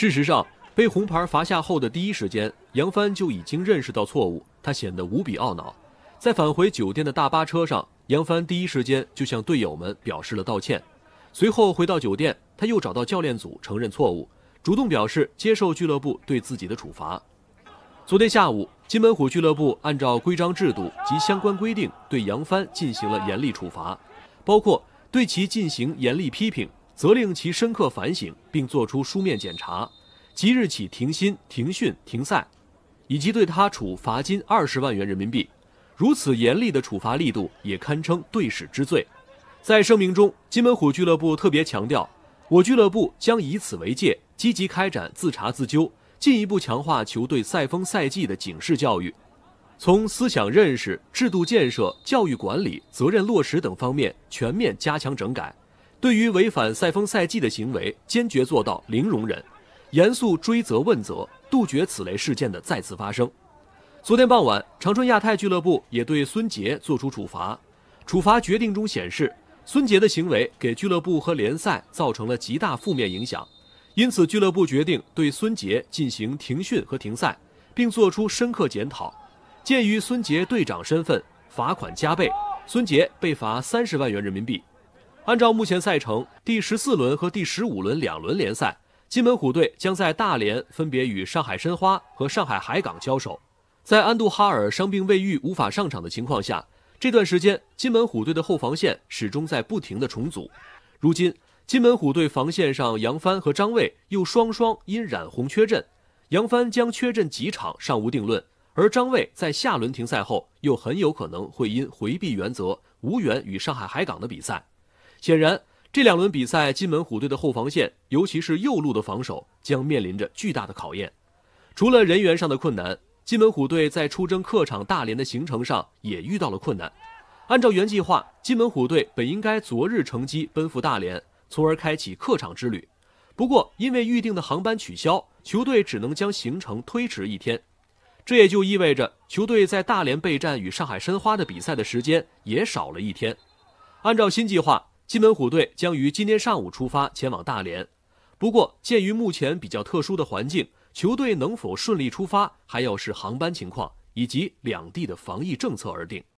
事实上，被红牌罚下后的第一时间，杨帆就已经认识到错误，他显得无比懊恼。在返回酒店的大巴车上，杨帆第一时间就向队友们表示了道歉，随后回到酒店，他又找到教练组承认错误，主动表示接受俱乐部对自己的处罚。昨天下午，金门虎俱乐部按照规章制度及相关规定，对杨帆进行了严厉处罚，包括对其进行严厉批评。责令其深刻反省，并作出书面检查，即日起停薪、停训、停赛，以及对他处罚金二十万元人民币。如此严厉的处罚力度，也堪称队史之最。在声明中，金门虎俱乐部特别强调，我俱乐部将以此为戒，积极开展自查自纠，进一步强化球队赛风赛纪的警示教育，从思想认识、制度建设、教育管理、责任落实等方面全面加强整改。对于违反赛风赛纪的行为，坚决做到零容忍，严肃追责问责，杜绝此类事件的再次发生。昨天傍晚，长春亚泰俱乐部也对孙杰作出处罚。处罚决定中显示，孙杰的行为给俱乐部和联赛造成了极大负面影响，因此俱乐部决定对孙杰进行停训和停赛，并作出深刻检讨。鉴于孙杰队长身份，罚款加倍，孙杰被罚三十万元人民币。按照目前赛程，第十四轮和第十五轮两轮联赛，金门虎队将在大连分别与上海申花和上海海港交手。在安杜哈尔伤病未愈无法上场的情况下，这段时间金门虎队的后防线始终在不停的重组。如今，金门虎队防线上杨帆和张卫又双双因染红缺阵，杨帆将缺阵几场尚无定论，而张卫在下轮停赛后又很有可能会因回避原则无缘与上海海港的比赛。显然，这两轮比赛，金门虎队的后防线，尤其是右路的防守，将面临着巨大的考验。除了人员上的困难，金门虎队在出征客场大连的行程上也遇到了困难。按照原计划，金门虎队本应该昨日乘机奔赴大连，从而开启客场之旅。不过，因为预定的航班取消，球队只能将行程推迟一天。这也就意味着，球队在大连备战与上海申花的比赛的时间也少了一天。按照新计划。金门虎队将于今天上午出发前往大连，不过鉴于目前比较特殊的环境，球队能否顺利出发还要视航班情况以及两地的防疫政策而定。